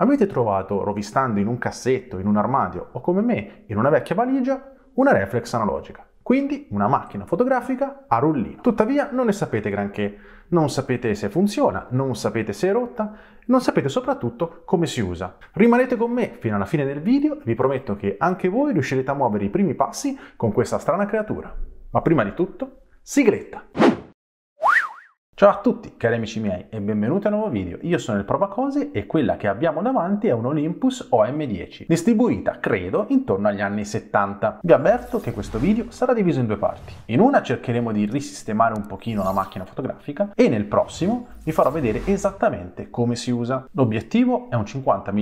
avete trovato, rovistando in un cassetto, in un armadio o come me, in una vecchia valigia, una reflex analogica. Quindi una macchina fotografica a rullino. Tuttavia non ne sapete granché. Non sapete se funziona, non sapete se è rotta, non sapete soprattutto come si usa. Rimanete con me fino alla fine del video e vi prometto che anche voi riuscirete a muovere i primi passi con questa strana creatura. Ma prima di tutto, sigletta! Ciao a tutti cari amici miei e benvenuti a un nuovo video, io sono il Probacose e quella che abbiamo davanti è un Olympus OM10, distribuita credo intorno agli anni 70. Vi avverto che questo video sarà diviso in due parti, in una cercheremo di risistemare un pochino la macchina fotografica e nel prossimo vi farò vedere esattamente come si usa. L'obiettivo è un 50 mm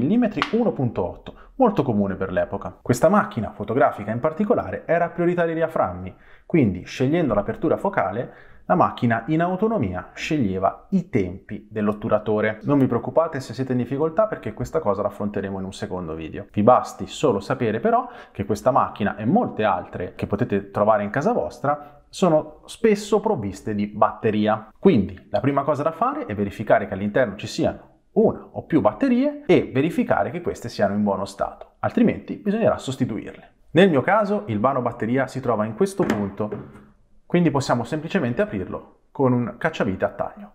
1.8, molto comune per l'epoca. Questa macchina fotografica in particolare era a priorità dei diaframmi, quindi scegliendo l'apertura focale la macchina in autonomia sceglieva i tempi dell'otturatore. Non vi preoccupate se siete in difficoltà perché questa cosa la affronteremo in un secondo video. Vi basti solo sapere però che questa macchina e molte altre che potete trovare in casa vostra sono spesso provviste di batteria. Quindi la prima cosa da fare è verificare che all'interno ci siano una o più batterie e verificare che queste siano in buono stato, altrimenti bisognerà sostituirle. Nel mio caso il vano batteria si trova in questo punto quindi possiamo semplicemente aprirlo con un cacciavite a taglio.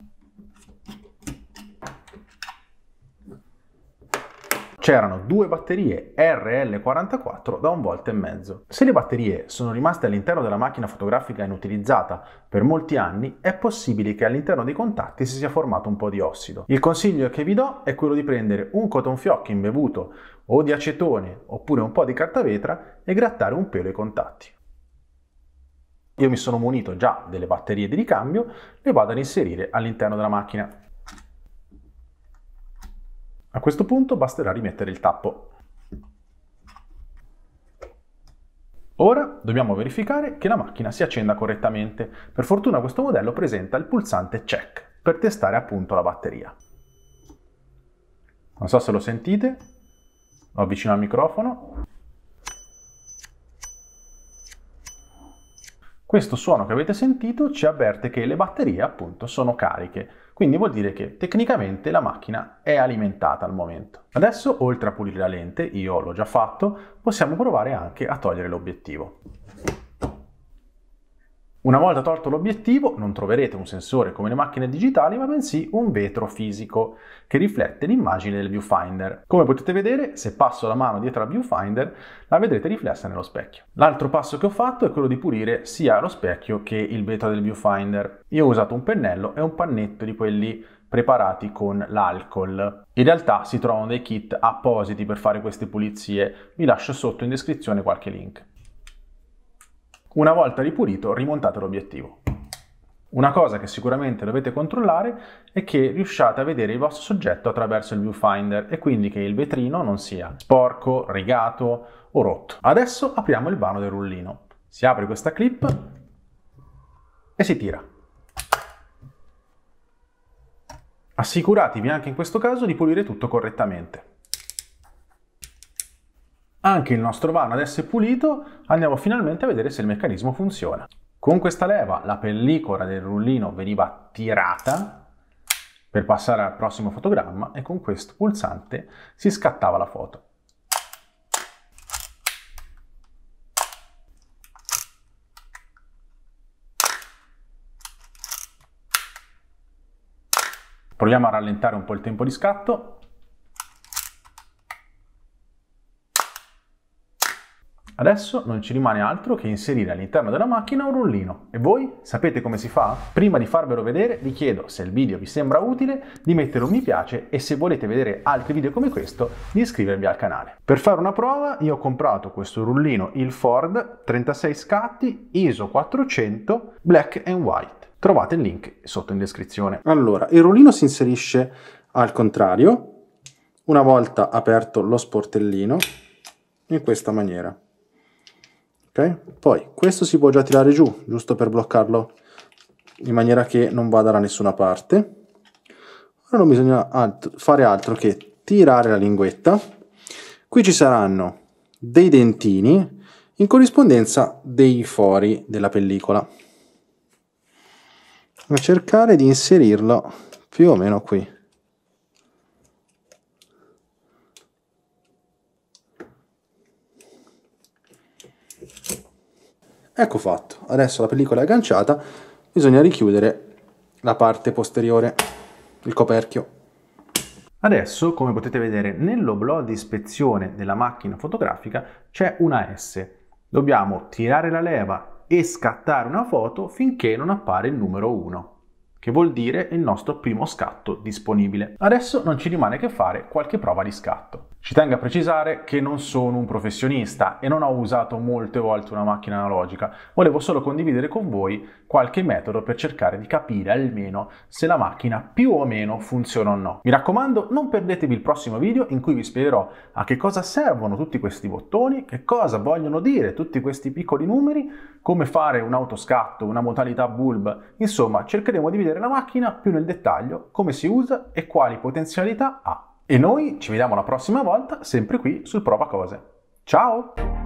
c'erano due batterie RL44 da un volta e mezzo. Se le batterie sono rimaste all'interno della macchina fotografica inutilizzata per molti anni, è possibile che all'interno dei contatti si sia formato un po' di ossido. Il consiglio che vi do è quello di prendere un cotton fioc imbevuto o di acetone oppure un po' di carta vetra e grattare un pelo ai contatti. Io mi sono munito già delle batterie di ricambio, le vado ad inserire all'interno della macchina. A questo punto basterà rimettere il tappo. Ora dobbiamo verificare che la macchina si accenda correttamente. Per fortuna questo modello presenta il pulsante check per testare appunto la batteria. Non so se lo sentite, lo avvicino al microfono. Questo suono che avete sentito ci avverte che le batterie appunto sono cariche, quindi vuol dire che tecnicamente la macchina è alimentata al momento. Adesso oltre a pulire la lente, io l'ho già fatto, possiamo provare anche a togliere l'obiettivo. Una volta tolto l'obiettivo non troverete un sensore come le macchine digitali, ma bensì un vetro fisico che riflette l'immagine del viewfinder. Come potete vedere, se passo la mano dietro al viewfinder, la vedrete riflessa nello specchio. L'altro passo che ho fatto è quello di pulire sia lo specchio che il vetro del viewfinder. Io ho usato un pennello e un pannetto di quelli preparati con l'alcol. In realtà si trovano dei kit appositi per fare queste pulizie, vi lascio sotto in descrizione qualche link. Una volta ripulito, rimontate l'obiettivo. Una cosa che sicuramente dovete controllare è che riusciate a vedere il vostro soggetto attraverso il viewfinder e quindi che il vetrino non sia sporco, rigato o rotto. Adesso apriamo il vano del rullino. Si apre questa clip e si tira. Assicuratevi anche in questo caso di pulire tutto correttamente. Anche il nostro vano adesso è pulito, andiamo finalmente a vedere se il meccanismo funziona. Con questa leva la pellicola del rullino veniva tirata per passare al prossimo fotogramma e con questo pulsante si scattava la foto. Proviamo a rallentare un po' il tempo di scatto Adesso non ci rimane altro che inserire all'interno della macchina un rullino. E voi sapete come si fa? Prima di farvelo vedere vi chiedo se il video vi sembra utile di mettere un mi piace e se volete vedere altri video come questo di iscrivervi al canale. Per fare una prova io ho comprato questo rullino il Ford 36 scatti ISO 400 black and white. Trovate il link sotto in descrizione. Allora, il rullino si inserisce al contrario una volta aperto lo sportellino in questa maniera. Okay? Poi questo si può già tirare giù, giusto per bloccarlo in maniera che non vada da nessuna parte. Ora non bisogna alt fare altro che tirare la linguetta. Qui ci saranno dei dentini in corrispondenza dei fori della pellicola. A cercare di inserirlo più o meno qui. Ecco fatto, adesso la pellicola è agganciata, bisogna richiudere la parte posteriore, il coperchio. Adesso, come potete vedere, nell'oblò di ispezione della macchina fotografica c'è una S. Dobbiamo tirare la leva e scattare una foto finché non appare il numero 1, che vuol dire il nostro primo scatto disponibile. Adesso non ci rimane che fare qualche prova di scatto. Ci tengo a precisare che non sono un professionista e non ho usato molte volte una macchina analogica, volevo solo condividere con voi qualche metodo per cercare di capire almeno se la macchina più o meno funziona o no. Mi raccomando, non perdetevi il prossimo video in cui vi spiegherò a che cosa servono tutti questi bottoni, che cosa vogliono dire tutti questi piccoli numeri, come fare un autoscatto, una modalità bulb, insomma cercheremo di vedere la macchina più nel dettaglio, come si usa e quali potenzialità ha. E noi ci vediamo la prossima volta, sempre qui sul Prova Cose. Ciao!